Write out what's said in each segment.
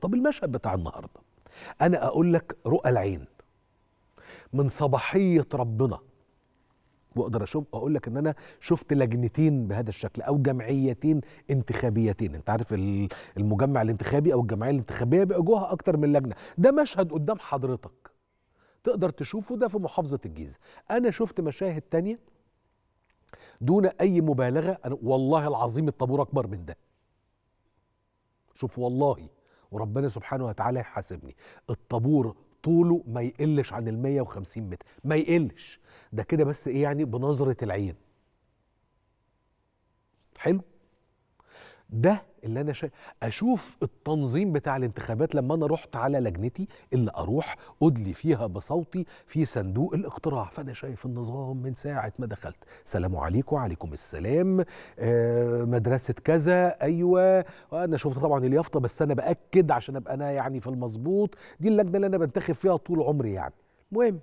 طب المشهد بتاع النهارده انا اقول لك رؤى العين من صباحيه ربنا واقدر اشوف اقول لك ان انا شفت لجنتين بهذا الشكل او جمعيتين انتخابيتين انت عارف المجمع الانتخابي او الجمعيه الانتخابيه بيبقى اكتر من لجنه ده مشهد قدام حضرتك تقدر تشوفه ده في محافظه الجيزه انا شفت مشاهد تانية دون اي مبالغه أنا والله العظيم الطابور اكبر من ده شوف والله وربنا سبحانه وتعالى يحاسبني الطابور طوله ما يقلش عن ال 150 متر ما يقلش ده كده بس ايه يعني بنظره العين حلو ده اللي انا شا... اشوف التنظيم بتاع الانتخابات لما انا رحت على لجنتي اللي اروح ادلي فيها بصوتي في صندوق الاقتراع فانا شايف النظام من ساعه ما دخلت سلام عليكم وعليكم السلام آه مدرسه كذا ايوه انا شفت طبعا اليافطه بس انا باكد عشان ابقى انا يعني في المظبوط دي اللجنه اللي انا بنتخب فيها طول عمري يعني المهم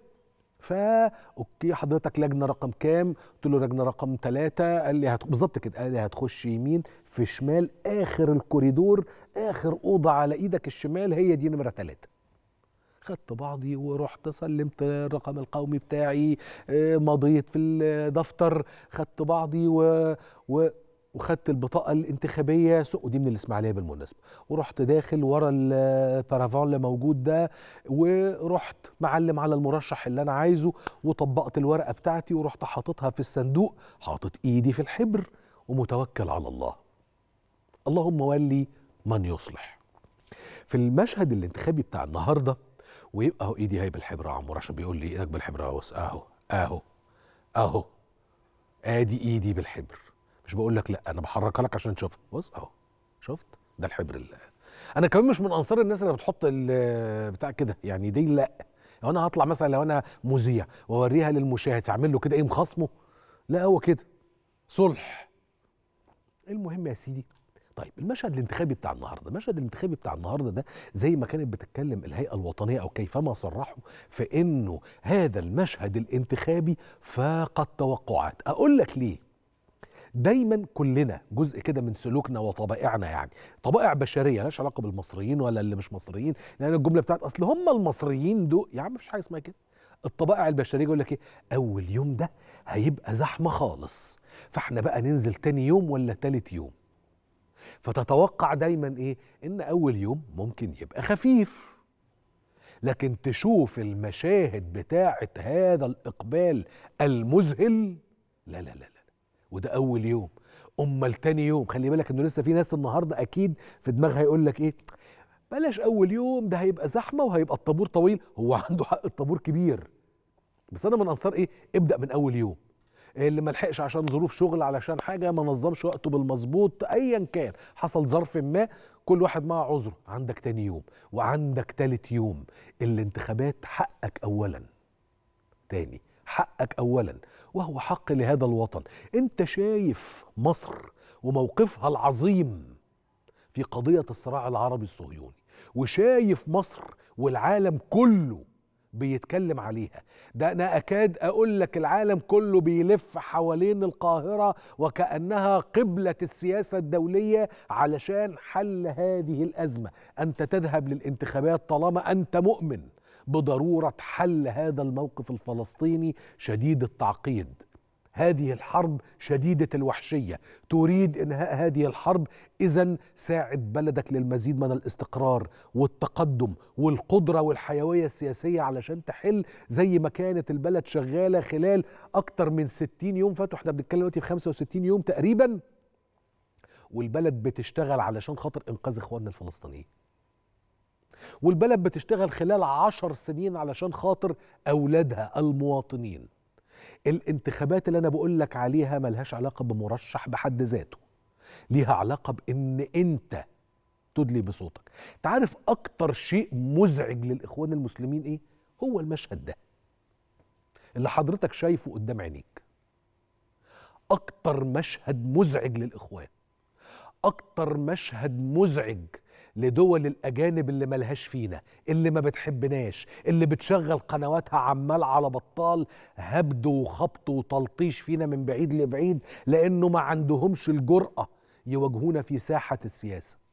فا اوكي حضرتك لجنه رقم كام؟ قلت له لجنه رقم ثلاثه قال لي هت... بالظبط كده قال لي هتخش يمين في شمال اخر الكوريدور اخر اوضه على ايدك الشمال هي دي نمره ثلاثه. خدت بعضي ورحت سلمت الرقم القومي بتاعي آه، مضيت في الدفتر خدت بعضي و... و... وخدت البطاقه الانتخابيه سوق دي من الاسماعيليه بالمناسبه ورحت داخل ورا البارافان اللي موجود ده ورحت معلم على المرشح اللي انا عايزه وطبقت الورقه بتاعتي ورحت حاططها في الصندوق حاطط ايدي في الحبر ومتوكل على الله اللهم ولي من يصلح في المشهد الانتخابي بتاع النهارده ويبقى هو ايدي هاي إيه، بالحبر يا عم راشد بيقول لي ايدك بالحبر اهو اهو اهو ادي ايدي بالحبر مش بقول لك لا انا بحركها لك عشان تشوفها بص اهو شفت ده الحبر اللي انا كمان مش من انصار الناس اللي بتحط بتاع كده يعني دي لا لو انا هطلع مثلا لو انا مذيع واوريها للمشاهد اعمل له كده ايه مخصمه لا هو كده صلح المهم يا سيدي طيب المشهد الانتخابي بتاع النهارده المشهد الانتخابي بتاع النهارده ده زي ما كانت بتتكلم الهيئه الوطنيه او كيفما صرحوا في انه هذا المشهد الانتخابي فاق التوقعات اقول لك ليه دايما كلنا جزء كده من سلوكنا وطبائعنا يعني طبائع بشريه مالهاش علاقه بالمصريين ولا اللي مش مصريين لان الجمله بتاعت اصل هم المصريين دول يا عم مفيش حاجه اسمها كده الطبائع البشريه يقول لك ايه اول يوم ده هيبقى زحمه خالص فاحنا بقى ننزل تاني يوم ولا تالت يوم فتتوقع دايما ايه ان اول يوم ممكن يبقى خفيف لكن تشوف المشاهد بتاعه هذا الاقبال المذهل لا لا لا وده اول يوم امال تاني يوم خلي بالك انه لسه في ناس النهارده اكيد في دماغها هيقول لك ايه بلاش اول يوم ده هيبقى زحمه وهيبقى الطابور طويل هو عنده حق الطابور كبير بس انا من انصار ايه ابدا من اول يوم إيه اللي ما لحقش عشان ظروف شغل علشان حاجه ما نظمش وقته بالمظبوط ايا كان حصل ظرف ما كل واحد معاه عذره عندك تاني يوم وعندك تالت يوم الانتخابات حقك اولا تاني حقك اولا وهو حق لهذا الوطن انت شايف مصر وموقفها العظيم في قضيه الصراع العربي الصهيوني وشايف مصر والعالم كله بيتكلم عليها ده انا اكاد اقول لك العالم كله بيلف حوالين القاهره وكانها قبله السياسه الدوليه علشان حل هذه الازمه انت تذهب للانتخابات طالما انت مؤمن بضروره حل هذا الموقف الفلسطيني شديد التعقيد هذه الحرب شديده الوحشيه تريد انهاء هذه الحرب اذا ساعد بلدك للمزيد من الاستقرار والتقدم والقدره والحيويه السياسيه علشان تحل زي ما كانت البلد شغاله خلال اكتر من 60 يوم فاتوا احنا بنتكلم دلوقتي في 65 يوم تقريبا والبلد بتشتغل علشان خاطر انقاذ اخواننا الفلسطينيين والبلد بتشتغل خلال عشر سنين علشان خاطر أولادها المواطنين الانتخابات اللي أنا بقول لك عليها ملهاش علاقة بمرشح بحد ذاته ليها علاقة بإن أنت تدلي بصوتك تعرف أكتر شيء مزعج للإخوان المسلمين إيه؟ هو المشهد ده اللي حضرتك شايفه قدام عينيك أكتر مشهد مزعج للإخوان أكتر مشهد مزعج لدول الأجانب اللي ملهاش فينا اللي ما بتحبناش اللي بتشغل قنواتها عمال على بطال هبد وخبط وتلطيش فينا من بعيد لبعيد لأنه ما عندهمش الجرأة يواجهونا في ساحة السياسة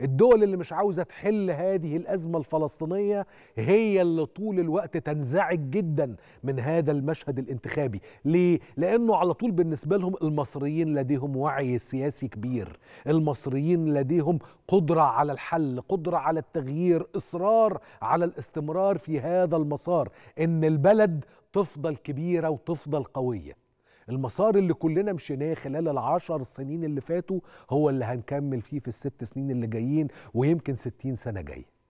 الدول اللي مش عاوزه تحل هذه الازمه الفلسطينيه هي اللي طول الوقت تنزعج جدا من هذا المشهد الانتخابي ليه لانه على طول بالنسبه لهم المصريين لديهم وعي سياسي كبير المصريين لديهم قدره على الحل قدره على التغيير اصرار على الاستمرار في هذا المسار ان البلد تفضل كبيره وتفضل قويه المسار اللي كلنا مشيناه خلال العشر سنين اللي فاتوا هو اللي هنكمل فيه في الست سنين اللي جايين ويمكن ستين سنة جاية